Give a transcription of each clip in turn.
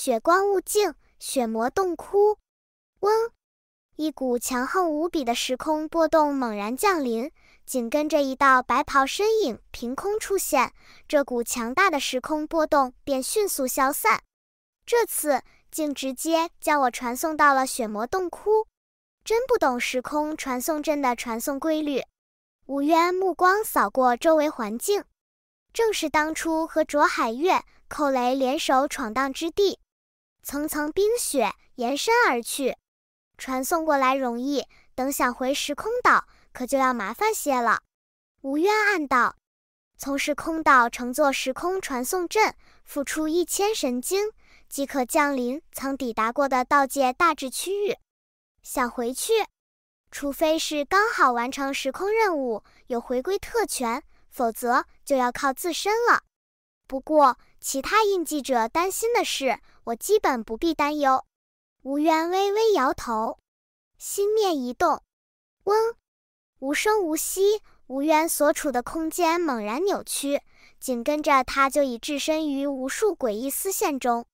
雪光雾境，雪魔洞窟。嗡，一股强横无比的时空波动猛然降临，紧跟着一道白袍身影凭空出现。这股强大的时空波动便迅速消散。这次竟直接将我传送到了雪魔洞窟，真不懂时空传送阵的传送规律。武渊目光扫过周围环境，正是当初和卓海月、寇雷联手闯荡之地。层层冰雪延伸而去，传送过来容易，等想回时空岛可就要麻烦些了。吴渊暗道：“从时空岛乘坐时空传送阵，付出一千神经，即可降临曾抵达过的道界大致区域。想回去，除非是刚好完成时空任务有回归特权，否则就要靠自身了。不过，其他印记者担心的是。”我基本不必担忧。吴渊微微摇头，心念一动，嗡，无声无息，吴渊所处的空间猛然扭曲，紧跟着他就已置身于无数诡异丝线中。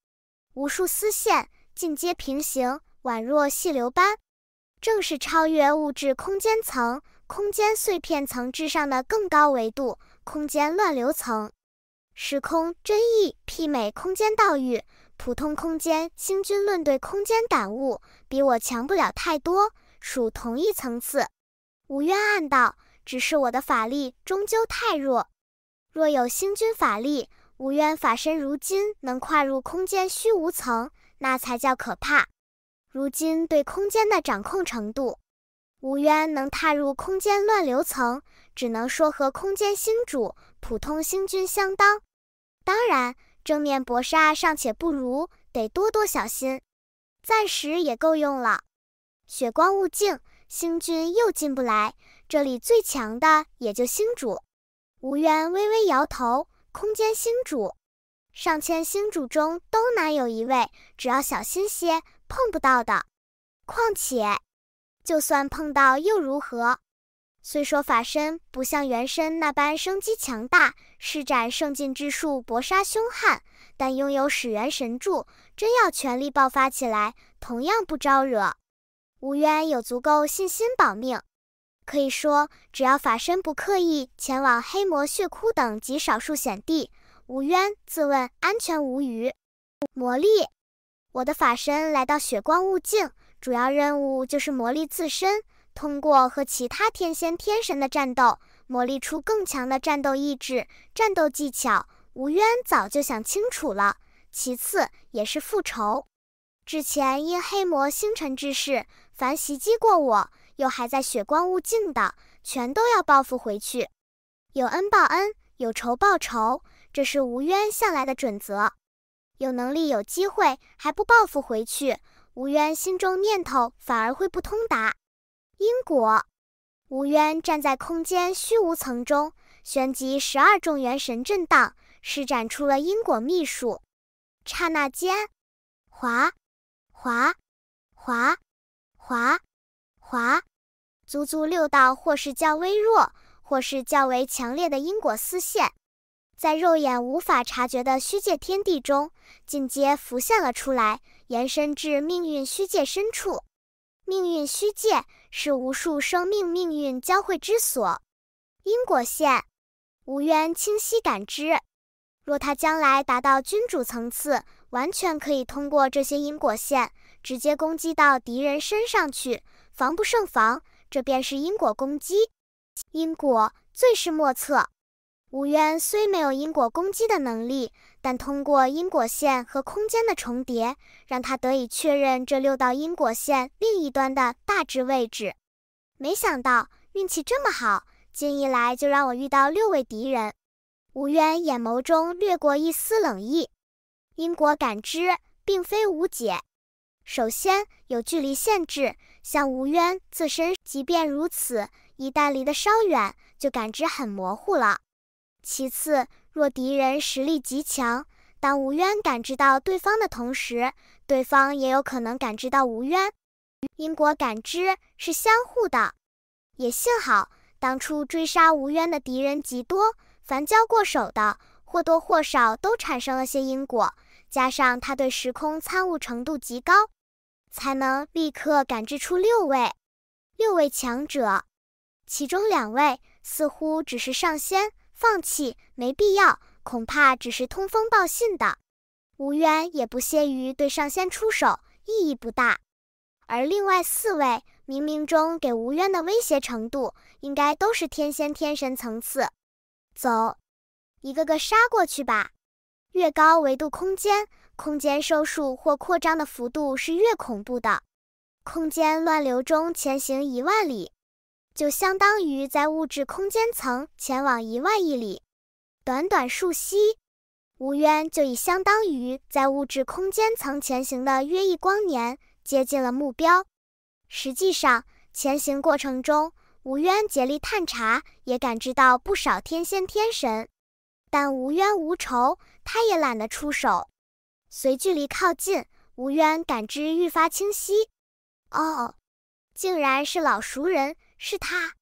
无数丝线尽皆平行，宛若细流般，正是超越物质空间层、空间碎片层之上的更高维度空间乱流层，时空真意媲美空间道域。普通空间星君论对空间感悟比我强不了太多，属同一层次。吴渊暗道，只是我的法力终究太弱。若有星君法力，吴渊法身如今能跨入空间虚无层，那才叫可怕。如今对空间的掌控程度，吴渊能踏入空间乱流层，只能说和空间星主普通星君相当。当然。正面搏杀尚且不如，得多多小心，暂时也够用了。血光雾境，星君又进不来，这里最强的也就星主。吴渊微微摇头，空间星主，上千星主中都难有一位，只要小心些，碰不到的。况且，就算碰到又如何？虽说法身不像原身那般生机强大，施展圣境之术搏杀凶悍，但拥有始元神柱，真要全力爆发起来，同样不招惹。吴渊有足够信心保命，可以说，只要法身不刻意前往黑魔血窟等极少数险地，吴渊自问安全无虞。魔力，我的法身来到血光雾境，主要任务就是磨砺自身。通过和其他天仙天神的战斗，磨砺出更强的战斗意志、战斗技巧。吴渊早就想清楚了。其次也是复仇。之前因黑魔星辰之事，凡袭击过我，又还在血光物境的，全都要报复回去。有恩报恩，有仇报仇，这是吴渊向来的准则。有能力、有机会还不报复回去，吴渊心中念头反而会不通达。因果，吴渊站在空间虚无层中，旋即十二重元神震荡，施展出了因果秘术。刹那间，滑，滑，滑，滑，滑，足足六道或是较微弱，或是较为强烈的因果丝线，在肉眼无法察觉的虚界天地中，尽皆浮现了出来，延伸至命运虚界深处。命运虚界是无数生命命运交汇之所，因果线，无渊清晰感知。若他将来达到君主层次，完全可以通过这些因果线直接攻击到敌人身上去，防不胜防。这便是因果攻击，因果最是莫测。吴渊虽没有因果攻击的能力，但通过因果线和空间的重叠，让他得以确认这六道因果线另一端的大致位置。没想到运气这么好，竟一来就让我遇到六位敌人。吴渊眼眸中掠过一丝冷意。因果感知并非无解，首先有距离限制，像吴渊自身，即便如此，一旦离得稍远，就感知很模糊了。其次，若敌人实力极强，当吴渊感知到对方的同时，对方也有可能感知到吴渊。因果感知是相互的。也幸好当初追杀吴渊的敌人极多，凡交过手的，或多或少都产生了些因果。加上他对时空参悟程度极高，才能立刻感知出六位，六位强者，其中两位似乎只是上仙。放弃没必要，恐怕只是通风报信的。吴渊也不屑于对上仙出手，意义不大。而另外四位，冥冥中给吴渊的威胁程度，应该都是天仙天神层次。走，一个个杀过去吧。越高维度空间，空间收束或扩张的幅度是越恐怖的。空间乱流中前行一万里。就相当于在物质空间层前往一万亿里，短短数息，吴渊就已相当于在物质空间层前行的约一光年，接近了目标。实际上，前行过程中，吴渊竭力探查，也感知到不少天仙天神，但无冤无仇，他也懒得出手。随距离靠近，吴渊感知愈发清晰。哦，竟然是老熟人。是他，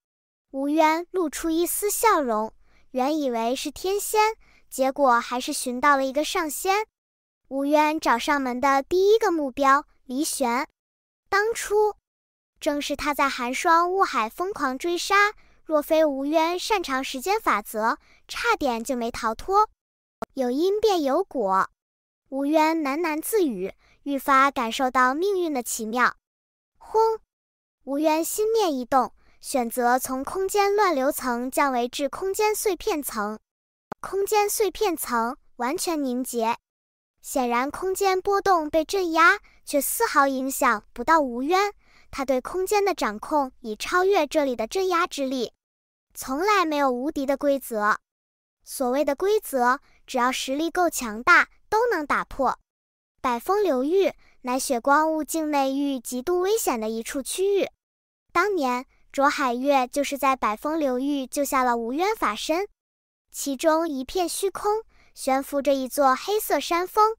吴渊露出一丝笑容。原以为是天仙，结果还是寻到了一个上仙。吴渊找上门的第一个目标，离玄。当初正是他在寒霜雾海疯狂追杀，若非吴渊擅长时间法则，差点就没逃脱。有因便有果，吴渊喃喃自语，愈发感受到命运的奇妙。轰！吴渊心念一动。选择从空间乱流层降维至空间碎片层，空间碎片层完全凝结。显然，空间波动被镇压，却丝毫影响不到无渊。他对空间的掌控已超越这里的镇压之力。从来没有无敌的规则，所谓的规则，只要实力够强大，都能打破。百风流域乃雪光雾境内域极度危险的一处区域，当年。卓海月就是在百风流域救下了无冤法身。其中一片虚空悬浮着一座黑色山峰，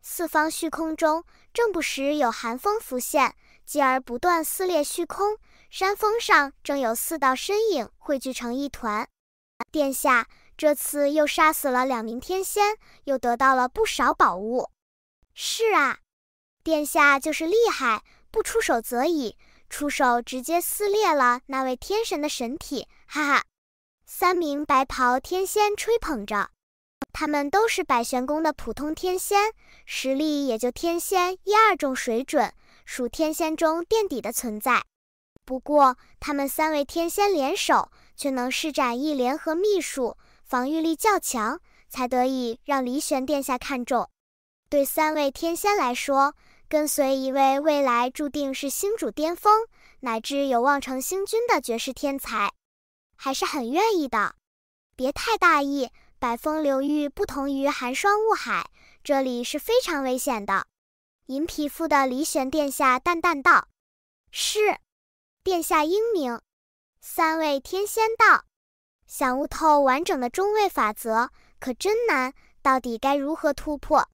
四方虚空中正不时有寒风浮现，继而不断撕裂虚空。山峰上正有四道身影汇聚成一团。殿下这次又杀死了两名天仙，又得到了不少宝物。是啊，殿下就是厉害，不出手则已。出手直接撕裂了那位天神的神体，哈哈！三名白袍天仙吹捧着，他们都是百玄宫的普通天仙，实力也就天仙一、二种水准，属天仙中垫底的存在。不过，他们三位天仙联手，却能施展一联合秘术，防御力较强，才得以让离玄殿下看中。对三位天仙来说，跟随一位未来注定是星主巅峰，乃至有望成星君的绝世天才，还是很愿意的。别太大意，百风流域不同于寒霜雾海，这里是非常危险的。银皮肤的离玄殿下淡淡道：“是，殿下英明。”三位天仙道，想悟透完整的中位法则，可真难。到底该如何突破？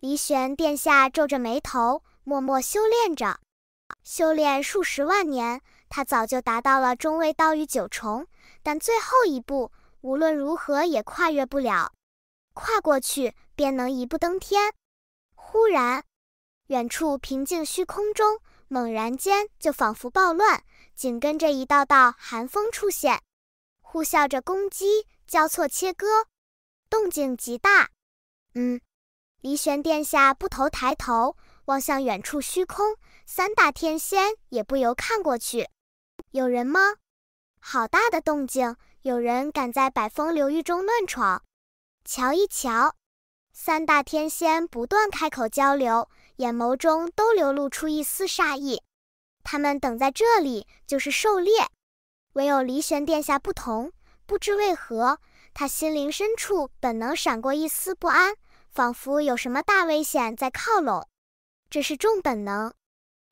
离玄殿下皱着眉头，默默修炼着，修炼数十万年，他早就达到了中位道与九重，但最后一步无论如何也跨越不了。跨过去便能一步登天。忽然，远处平静虚空中猛然间就仿佛暴乱，紧跟着一道道寒风出现，呼啸着攻击，交错切割，动静极大。嗯。离玄殿下不头抬头望向远处虚空，三大天仙也不由看过去。有人吗？好大的动静！有人敢在百风流域中乱闯？瞧一瞧！三大天仙不断开口交流，眼眸中都流露出一丝杀意。他们等在这里就是狩猎，唯有离玄殿下不同。不知为何，他心灵深处本能闪过一丝不安。仿佛有什么大危险在靠拢，这是重本能。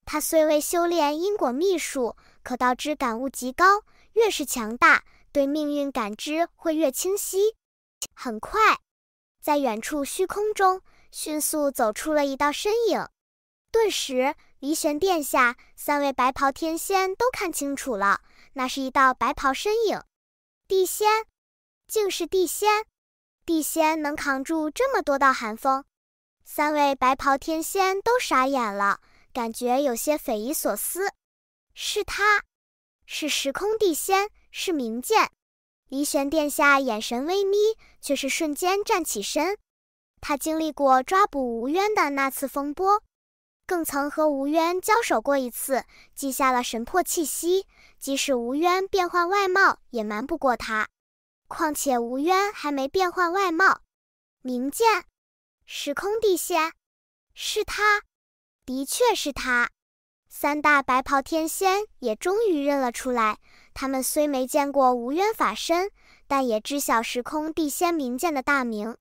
他虽未修炼因果秘术，可道之感悟极高。越是强大，对命运感知会越清晰。很快，在远处虚空中，迅速走出了一道身影。顿时，离玄殿下、三位白袍天仙都看清楚了，那是一道白袍身影。地仙，竟是地仙。地仙能扛住这么多道寒风，三位白袍天仙都傻眼了，感觉有些匪夷所思。是他，是时空地仙，是明剑离玄殿下，眼神微眯，却是瞬间站起身。他经历过抓捕吴渊的那次风波，更曾和吴渊交手过一次，记下了神魄气息，即使吴渊变换外貌，也瞒不过他。况且吴渊还没变换外貌，明剑，时空地仙，是他，的确是他。三大白袍天仙也终于认了出来。他们虽没见过吴渊法身，但也知晓时空地仙明剑的大名。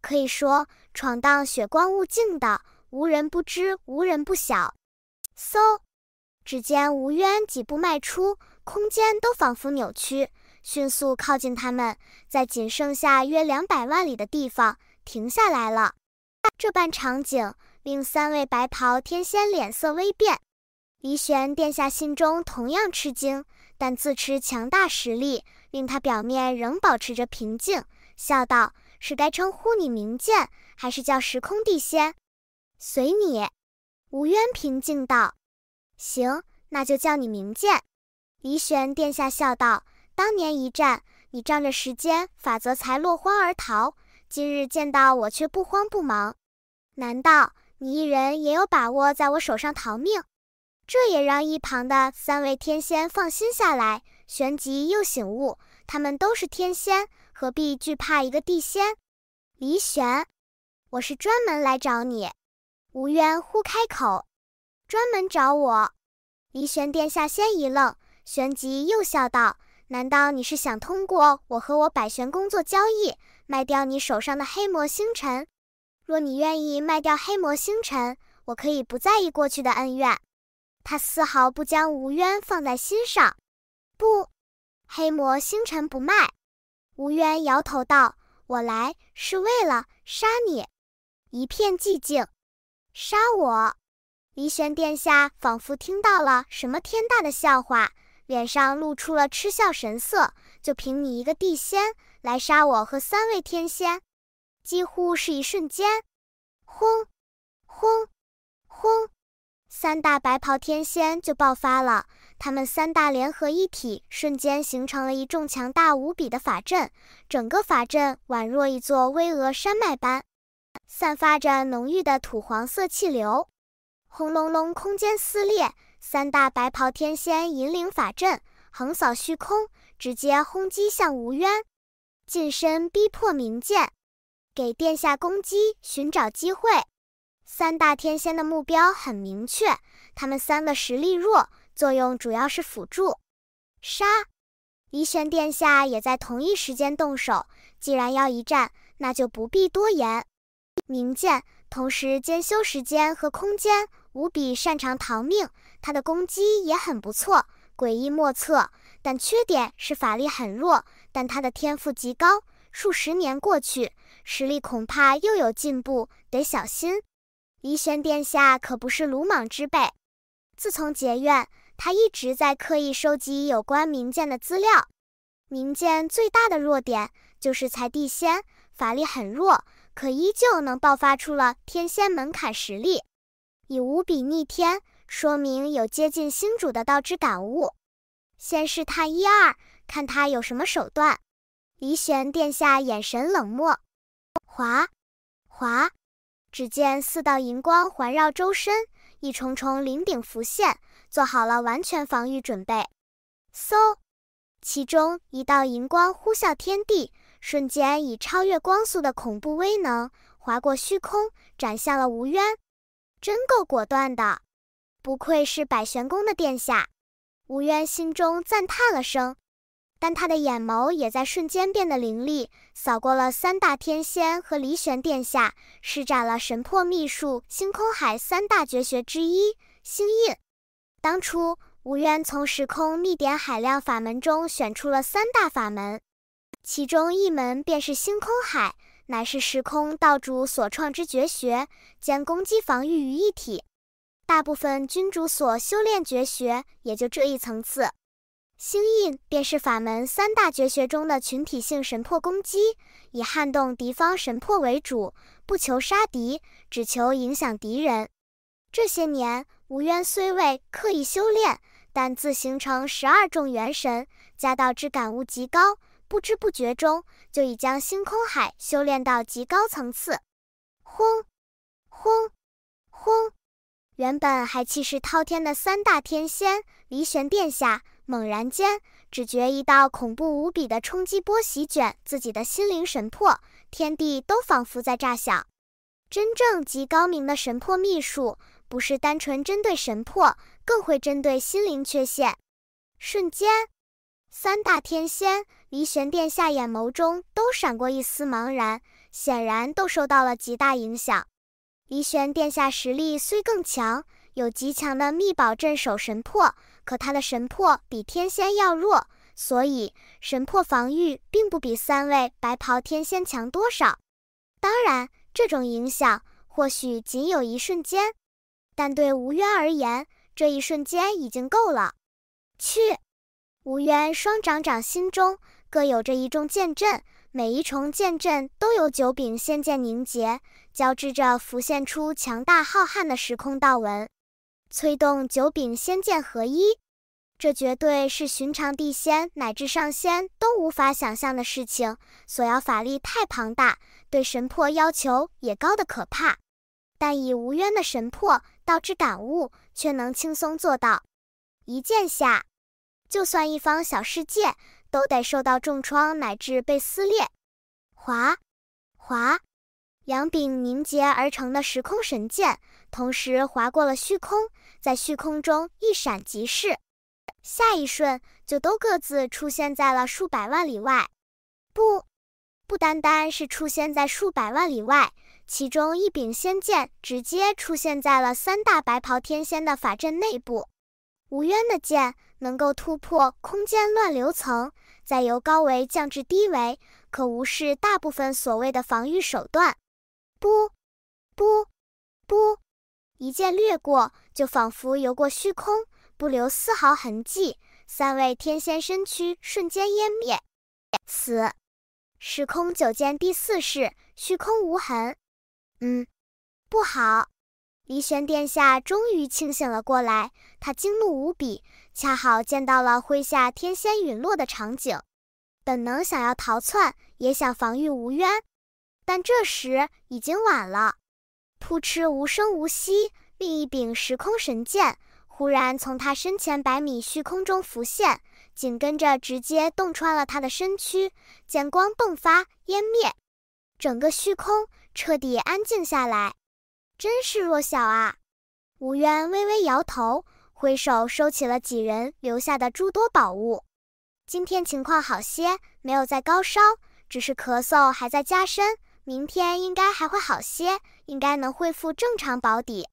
可以说，闯荡雪光雾境的，无人不知，无人不晓。嗖，只见吴渊几步迈出，空间都仿佛扭曲。迅速靠近他们，在仅剩下约两百万里的地方停下来了。这般场景令三位白袍天仙脸色微变，黎玄殿下心中同样吃惊，但自持强大实力，令他表面仍保持着平静，笑道：“是该称呼你名剑，还是叫时空帝仙？随你。”吴渊平静道：“行，那就叫你名剑。”黎玄殿下笑道。当年一战，你仗着时间法则才落荒而逃。今日见到我，却不慌不忙，难道你一人也有把握在我手上逃命？这也让一旁的三位天仙放心下来，旋即又醒悟：他们都是天仙，何必惧怕一个地仙？李玄，我是专门来找你。吴渊忽开口：“专门找我。”李玄殿下先一愣，旋即又笑道。难道你是想通过我和我百玄宫做交易，卖掉你手上的黑魔星辰？若你愿意卖掉黑魔星辰，我可以不在意过去的恩怨。他丝毫不将吴渊放在心上。不，黑魔星辰不卖。吴渊摇头道：“我来是为了杀你。”一片寂静。杀我？离玄殿下仿佛听到了什么天大的笑话。脸上露出了嗤笑神色。就凭你一个地仙来杀我和三位天仙，几乎是一瞬间，轰，轰，轰！三大白袍天仙就爆发了，他们三大联合一体，瞬间形成了一众强大无比的法阵。整个法阵宛若一座巍峨山脉般，散发着浓郁的土黄色气流。轰隆隆，空间撕裂。三大白袍天仙引领法阵横扫虚空，直接轰击向无渊，近身逼迫明剑，给殿下攻击寻找机会。三大天仙的目标很明确，他们三个实力弱，作用主要是辅助。杀！离玄殿下也在同一时间动手。既然要一战，那就不必多言。明剑同时兼修时间和空间。无比擅长逃命，他的攻击也很不错，诡异莫测。但缺点是法力很弱。但他的天赋极高，数十年过去，实力恐怕又有进步，得小心。离玄殿下可不是鲁莽之辈。自从结怨，他一直在刻意收集有关明剑的资料。明剑最大的弱点就是才地仙，法力很弱，可依旧能爆发出了天仙门槛实力。已无比逆天，说明有接近星主的道之感悟。先试探一二，看他有什么手段。李玄殿下眼神冷漠，划，划。只见四道银光环绕周身，一重重灵鼎浮现，做好了完全防御准备。嗖，其中一道银光呼啸天地，瞬间以超越光速的恐怖威能划过虚空，斩向了无渊。真够果断的，不愧是百玄宫的殿下。吴渊心中赞叹了声，但他的眼眸也在瞬间变得凌厉，扫过了三大天仙和离玄殿下，施展了神魄秘术《星空海》三大绝学之一——星印。当初，吴渊从时空秘典海量法门中选出了三大法门，其中一门便是《星空海》。乃是时空道主所创之绝学，兼攻击防御于一体。大部分君主所修炼绝学也就这一层次。星印便是法门三大绝学中的群体性神魄攻击，以撼动敌方神魄为主，不求杀敌，只求影响敌人。这些年，吴渊虽未刻意修炼，但自形成十二重元神，加道之感悟极高。不知不觉中，就已将星空海修炼到极高层次。轰！轰！轰！原本还气势滔天的三大天仙，离玄殿下猛然间只觉一道恐怖无比的冲击波席卷自己的心灵神魄，天地都仿佛在炸响。真正极高明的神魄秘术，不是单纯针对神魄，更会针对心灵缺陷。瞬间。三大天仙，离玄殿下眼眸中都闪过一丝茫然，显然都受到了极大影响。离玄殿下实力虽更强，有极强的秘宝镇守神魄，可他的神魄比天仙要弱，所以神魄防御并不比三位白袍天仙强多少。当然，这种影响或许仅有一瞬间，但对吴渊而言，这一瞬间已经够了。去。吴渊双掌掌心中各有着一重剑阵，每一重剑阵都有九柄仙剑凝结，交织着浮现出强大浩瀚的时空道纹，催动九柄仙剑合一。这绝对是寻常地仙乃至上仙都无法想象的事情，所要法力太庞大，对神魄要求也高得可怕。但以吴渊的神魄、道之感悟，却能轻松做到。一剑下。就算一方小世界，都得受到重创，乃至被撕裂。划，划，两柄凝结而成的时空神剑，同时划过了虚空，在虚空中一闪即逝，下一瞬就都各自出现在了数百万里外。不，不单单是出现在数百万里外，其中一柄仙剑直接出现在了三大白袍天仙的法阵内部。无渊的剑。能够突破空间乱流层，再由高维降至低维，可无视大部分所谓的防御手段。不，不，不，一剑掠过，就仿佛游过虚空，不留丝毫痕迹。三位天仙身躯瞬间湮灭。此，时空九剑第四式，虚空无痕。嗯，不好！离玄殿下终于清醒了过来，他惊怒无比。恰好见到了麾下天仙陨落的场景，本能想要逃窜，也想防御无渊，但这时已经晚了。扑哧，无声无息，另一柄时空神剑忽然从他身前百米虚空中浮现，紧跟着直接洞穿了他的身躯，剑光迸发，湮灭，整个虚空彻底安静下来。真是弱小啊！无渊微微摇头。挥手收起了几人留下的诸多宝物。今天情况好些，没有再高烧，只是咳嗽还在加深。明天应该还会好些，应该能恢复正常保底。